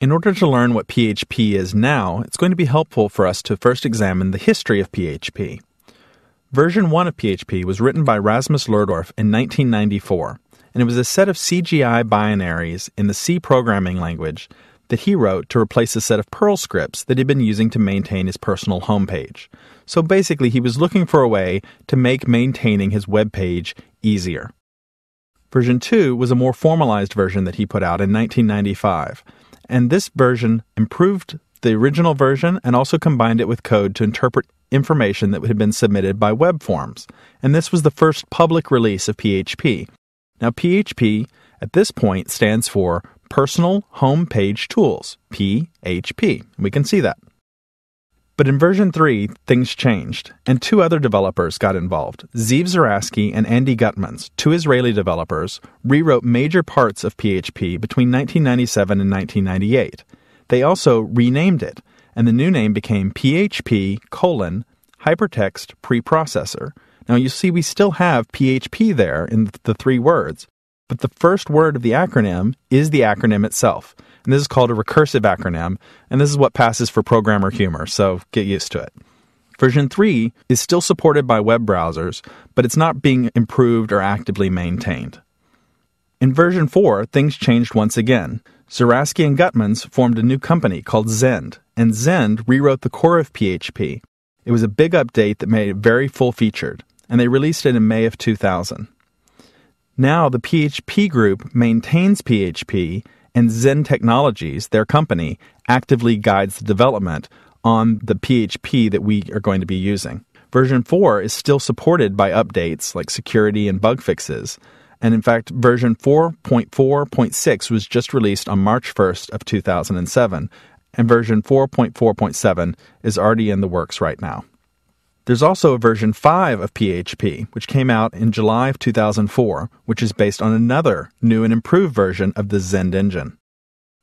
In order to learn what PHP is now, it's going to be helpful for us to first examine the history of PHP. Version 1 of PHP was written by Rasmus Lerdorf in 1994, and it was a set of CGI binaries in the C programming language that he wrote to replace a set of Perl scripts that he'd been using to maintain his personal homepage. So basically, he was looking for a way to make maintaining his web page easier. Version 2 was a more formalized version that he put out in 1995, and this version improved the original version and also combined it with code to interpret information that had been submitted by web forms. And this was the first public release of PHP. Now, PHP at this point stands for Personal Home Page Tools, PHP. We can see that. But in version 3, things changed, and two other developers got involved. Zeev Zaraski and Andy Gutmans, two Israeli developers, rewrote major parts of PHP between 1997 and 1998. They also renamed it, and the new name became PHP colon hypertext preprocessor. Now you see we still have PHP there in the three words, but the first word of the acronym is the acronym itself – and this is called a recursive acronym, and this is what passes for programmer humor, so get used to it. Version 3 is still supported by web browsers, but it's not being improved or actively maintained. In version 4, things changed once again. Zeraski and Gutmans formed a new company called Zend, and Zend rewrote the core of PHP. It was a big update that made it very full featured, and they released it in May of 2000. Now, the PHP group maintains PHP and Zen Technologies, their company, actively guides the development on the PHP that we are going to be using. Version 4 is still supported by updates like security and bug fixes. And in fact, version 4.4.6 was just released on March 1st of 2007, and version 4.4.7 is already in the works right now. There's also a version 5 of PHP, which came out in July of 2004, which is based on another new and improved version of the Zend engine.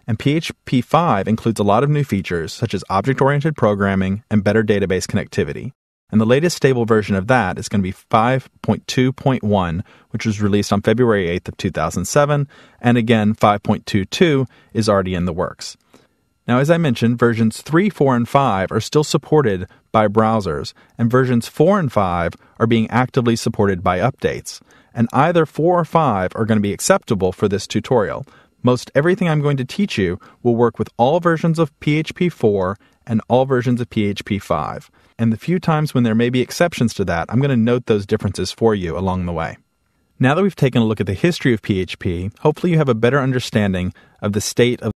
And PHP 5 includes a lot of new features, such as object oriented programming and better database connectivity. And the latest stable version of that is going to be 5.2.1, which was released on February 8th of 2007, and again 5.22 is already in the works. Now, as I mentioned, versions 3, 4, and 5 are still supported by browsers, and versions 4 and 5 are being actively supported by updates. And either 4 or 5 are going to be acceptable for this tutorial. Most everything I'm going to teach you will work with all versions of PHP 4 and all versions of PHP 5. And the few times when there may be exceptions to that, I'm going to note those differences for you along the way. Now that we've taken a look at the history of PHP, hopefully you have a better understanding of the state of